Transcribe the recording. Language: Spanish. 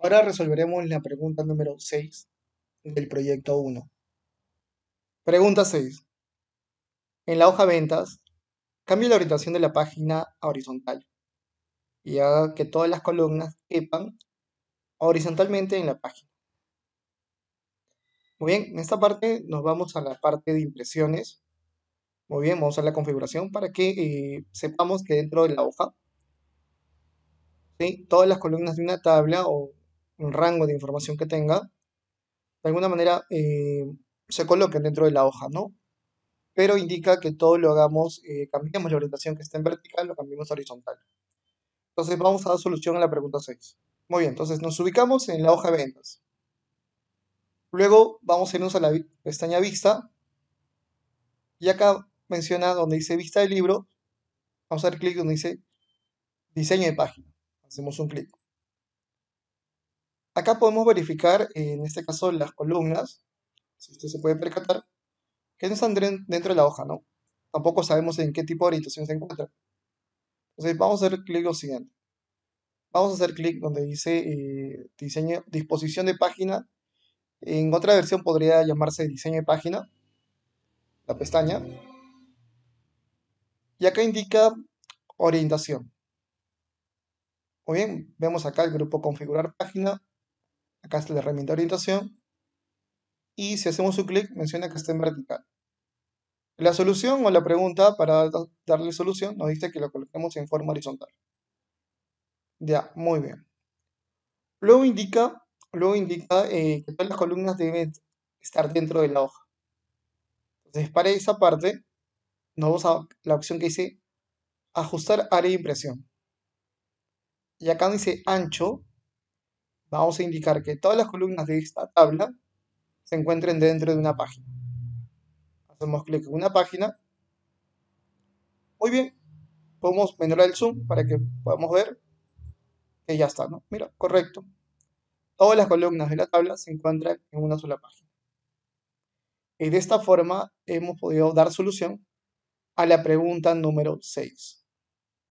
Ahora resolveremos la pregunta número 6 del proyecto 1. Pregunta 6. En la hoja ventas, cambie la orientación de la página a horizontal y haga que todas las columnas quepan horizontalmente en la página. Muy bien, en esta parte nos vamos a la parte de impresiones. Muy bien, vamos a la configuración para que eh, sepamos que dentro de la hoja todas las columnas de una tabla o rango de información que tenga, de alguna manera eh, se coloquen dentro de la hoja, ¿no? Pero indica que todo lo hagamos, eh, cambiamos la orientación que está en vertical, lo cambiamos a horizontal. Entonces vamos a dar solución a la pregunta 6. Muy bien, entonces nos ubicamos en la hoja de ventas. Luego vamos a irnos a la pestaña vista. Y acá menciona donde dice vista de libro. Vamos a dar clic donde dice diseño de página. Hacemos un clic. Acá podemos verificar, en este caso, las columnas, si usted se puede percatar, que no están dentro de la hoja, ¿no? Tampoco sabemos en qué tipo de orientación se encuentra. Entonces vamos a hacer clic lo siguiente. Vamos a hacer clic donde dice eh, diseño, disposición de página. En otra versión podría llamarse diseño de página, la pestaña. Y acá indica orientación. Muy bien, vemos acá el grupo configurar página, Acá está la herramienta de orientación. Y si hacemos un clic, menciona que está en vertical. La solución o la pregunta para darle solución nos dice que lo coloquemos en forma horizontal. Ya, muy bien. Luego indica, luego indica eh, que todas las columnas deben estar dentro de la hoja. Entonces, para esa parte, nos vamos a la opción que dice ajustar área de impresión. Y acá dice ancho, vamos a indicar que todas las columnas de esta tabla se encuentren dentro de una página. Hacemos clic en una página. Muy bien, podemos menor el zoom para que podamos ver que ya está, ¿no? Mira, correcto. Todas las columnas de la tabla se encuentran en una sola página. Y de esta forma hemos podido dar solución a la pregunta número 6.